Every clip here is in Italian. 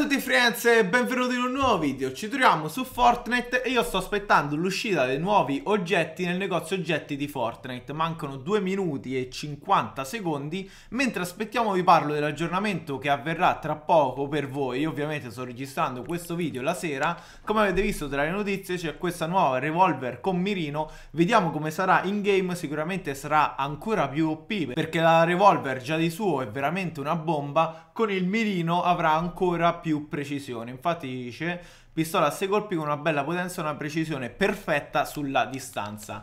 a tutti friends e benvenuti in un nuovo video Ci troviamo su Fortnite e io sto aspettando l'uscita dei nuovi oggetti nel negozio oggetti di Fortnite Mancano 2 minuti e 50 secondi Mentre aspettiamo vi parlo dell'aggiornamento che avverrà tra poco per voi Io ovviamente sto registrando questo video la sera Come avete visto tra le notizie c'è questa nuova revolver con mirino Vediamo come sarà in game sicuramente sarà ancora più OP Perché la revolver già di suo è veramente una bomba Con il mirino avrà ancora più più precisione. Infatti dice pistola a 6 colpi con una bella potenza e una precisione perfetta sulla distanza.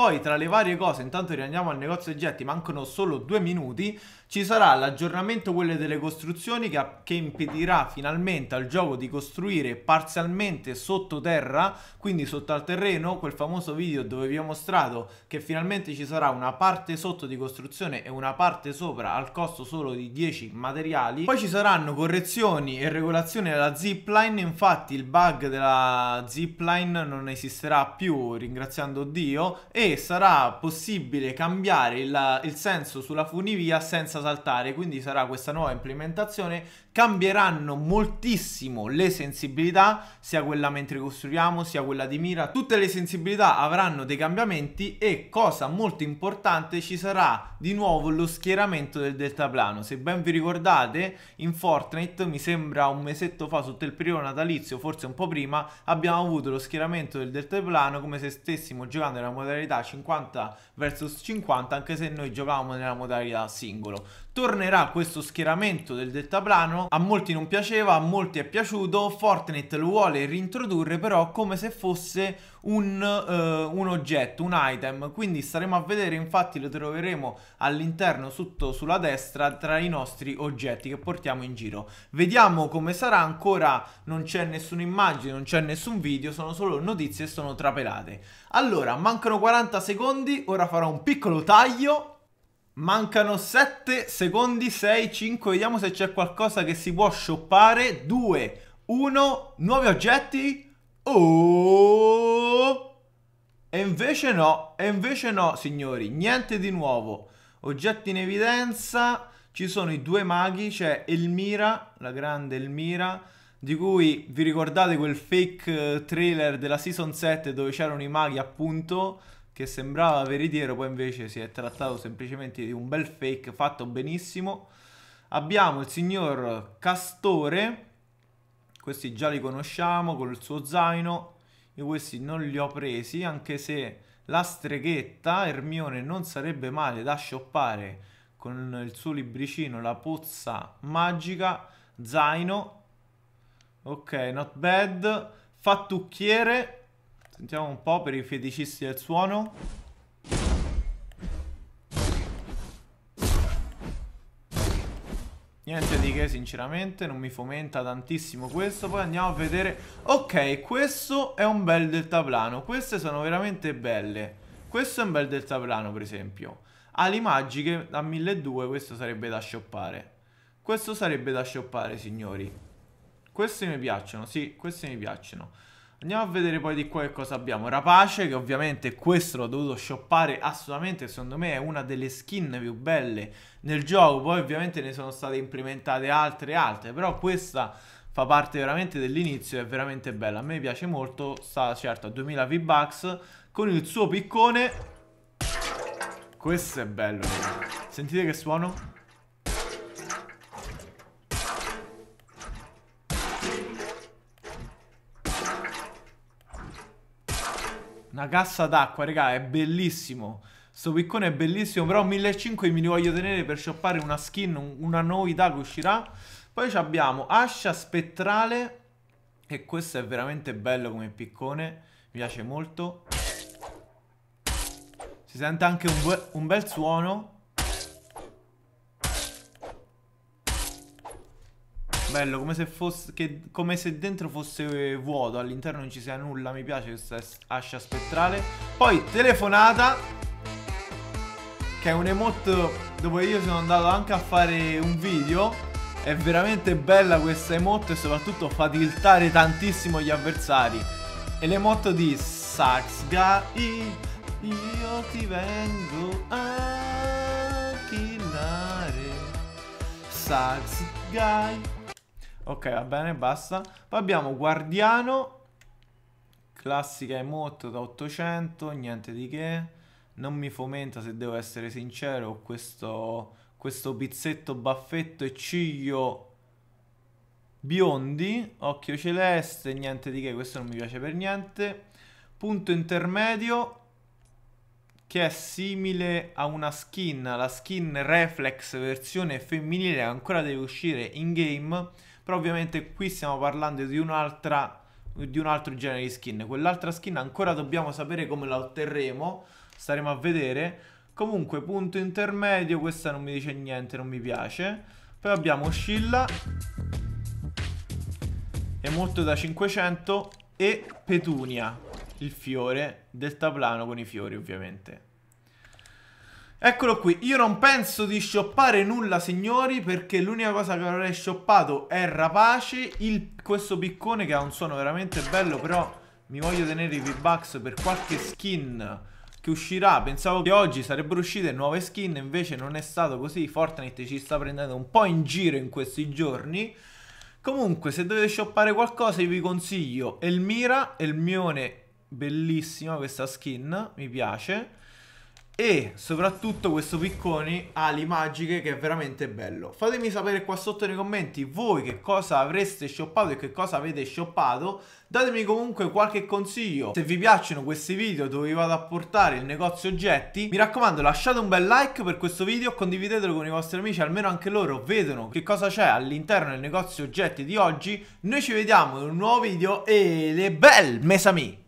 Poi tra le varie cose, intanto riandiamo al negozio oggetti, mancano solo due minuti, ci sarà l'aggiornamento quelle delle costruzioni che, che impedirà finalmente al gioco di costruire parzialmente sottoterra, quindi sotto al terreno, quel famoso video dove vi ho mostrato che finalmente ci sarà una parte sotto di costruzione e una parte sopra al costo solo di 10 materiali. Poi ci saranno correzioni e regolazioni della zipline, infatti il bug della zipline non esisterà più, ringraziando Dio, e sarà possibile cambiare il, il senso sulla funivia senza saltare, quindi sarà questa nuova implementazione, cambieranno moltissimo le sensibilità, sia quella mentre costruiamo, sia quella di mira, tutte le sensibilità avranno dei cambiamenti e cosa molto importante ci sarà di nuovo lo schieramento del deltaplano, se ben vi ricordate in Fortnite mi sembra un mesetto fa sotto il periodo natalizio, forse un po' prima, abbiamo avuto lo schieramento del deltaplano come se stessimo giocando nella modalità modalità 50 vs 50 anche se noi giocavamo nella modalità singolo tornerà questo schieramento del deltaplano. A molti non piaceva, a molti è piaciuto. Fortnite lo vuole rintrodurre però come se fosse un, uh, un oggetto, un item. Quindi staremo a vedere, infatti lo troveremo all'interno, sotto sulla destra, tra i nostri oggetti che portiamo in giro. Vediamo come sarà ancora, non c'è nessuna immagine, non c'è nessun video, sono solo notizie e sono trapelate. Allora, mancano 40 secondi, ora farò un piccolo taglio Mancano 7 secondi, 6, 5, vediamo se c'è qualcosa che si può shoppare. 2, 1, nuovi oggetti. Oh! E invece no, e invece no, signori, niente di nuovo. Oggetti in evidenza, ci sono i due maghi, c'è cioè Elmira, la grande Elmira, di cui vi ricordate quel fake eh, trailer della season 7 dove c'erano i maghi appunto che sembrava veritiero, poi invece si è trattato semplicemente di un bel fake fatto benissimo. Abbiamo il signor Castore, questi già li conosciamo, con il suo zaino, io questi non li ho presi, anche se la streghetta Ermione non sarebbe male da shoppare con il suo libricino La pozza magica, zaino, ok, not bad, fattucchiere, Sentiamo un po' per i feticisti del suono. Niente di che sinceramente, non mi fomenta tantissimo questo, poi andiamo a vedere... Ok, questo è un bel deltaplano, queste sono veramente belle. Questo è un bel deltaplano per esempio. Ali magiche da 1200, questo sarebbe da shoppare. Questo sarebbe da shoppare signori. Questi mi piacciono, sì, questi mi piacciono. Andiamo a vedere poi di qua che cosa abbiamo. Rapace, che ovviamente questo l'ho dovuto shoppare assolutamente, secondo me è una delle skin più belle nel gioco. Poi ovviamente ne sono state implementate altre e altre, però questa fa parte veramente dell'inizio, è veramente bella. A me piace molto, sta certo a 2000 V-Bucks con il suo piccone. Questo è bello. Sentite che suono? Una cassa d'acqua, raga, è bellissimo. Sto piccone è bellissimo, però 1.500 mi li voglio tenere per shoppare una skin, una novità che uscirà. Poi abbiamo ascia spettrale, e questo è veramente bello come piccone, mi piace molto. Si sente anche un, un bel suono. Bello, come se, fosse, che, come se dentro fosse vuoto, all'interno non ci sia nulla, mi piace questa ascia spettrale. Poi telefonata, che è un emote dove io sono andato anche a fare un video. È veramente bella questa emote e soprattutto fa tiltare tantissimo gli avversari. E l'emote di Saxgai, io ti vengo a killare. guy Ok, va bene, basta. Poi abbiamo Guardiano, classica emote da 800, niente di che. Non mi fomenta, se devo essere sincero, questo, questo pizzetto, baffetto e ciglio biondi. Occhio celeste, niente di che, questo non mi piace per niente. Punto intermedio, che è simile a una skin, la skin Reflex versione femminile, ancora deve uscire in game però ovviamente qui stiamo parlando di un'altra di un altro genere di skin. Quell'altra skin ancora dobbiamo sapere come la otterremo, staremo a vedere. Comunque punto intermedio, questa non mi dice niente, non mi piace. Poi abbiamo Oscilla è molto da 500 E Petunia, il fiore, deltaplano con i fiori ovviamente Eccolo qui, io non penso di shoppare nulla signori perché l'unica cosa che avrei shoppato è Rapace il, Questo piccone che ha un suono veramente bello però mi voglio tenere i V-Bucks per qualche skin che uscirà Pensavo che oggi sarebbero uscite nuove skin invece non è stato così Fortnite ci sta prendendo un po' in giro in questi giorni Comunque se dovete shoppare qualcosa io vi consiglio Elmira, Elmione bellissima questa skin, mi piace e soprattutto questo picconi ha ali magiche che è veramente bello. Fatemi sapere qua sotto nei commenti voi che cosa avreste shoppato e che cosa avete shoppato. Datemi comunque qualche consiglio se vi piacciono questi video dove vi vado a portare il negozio oggetti. Mi raccomando lasciate un bel like per questo video, condividetelo con i vostri amici, almeno anche loro vedono che cosa c'è all'interno del negozio oggetti di oggi. Noi ci vediamo in un nuovo video e le belle mes